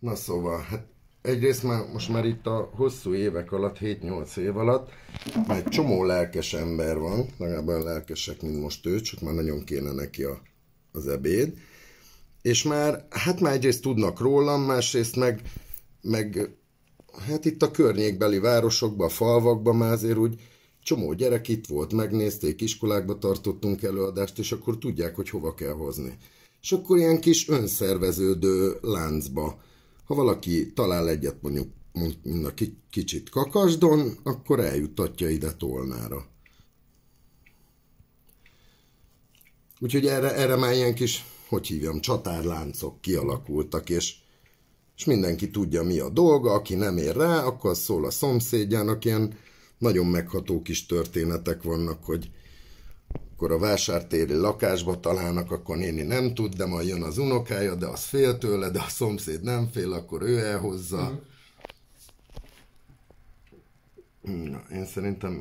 Na szóval, hát egyrészt már most már itt a hosszú évek alatt, 7-8 év alatt már egy csomó lelkes ember van, legalább olyan lelkesek, mint most ő, csak már nagyon kéne neki a, az ebéd. És már, hát már egyrészt tudnak rólam, másrészt meg, meg hát itt a környékbeli városokban, a falvakban már azért úgy csomó gyerek itt volt, megnézték, iskolákba tartottunk előadást, és akkor tudják, hogy hova kell hozni. És akkor ilyen kis önszerveződő láncba ha valaki talál egyet mondjuk mind a kicsit kakasdon, akkor eljutatja ide tolnára. Úgyhogy erre, erre már ilyen kis, hogy hívjam, csatárláncok kialakultak, és, és mindenki tudja, mi a dolga, aki nem ér rá, akkor szól a szomszédjának, ilyen nagyon megható kis történetek vannak, hogy akkor a vásártéri lakásba találnak, akkor néni nem tud, de majd jön az unokája, de az fél tőle, de a szomszéd nem fél, akkor ő elhozza. Mm. Na, én szerintem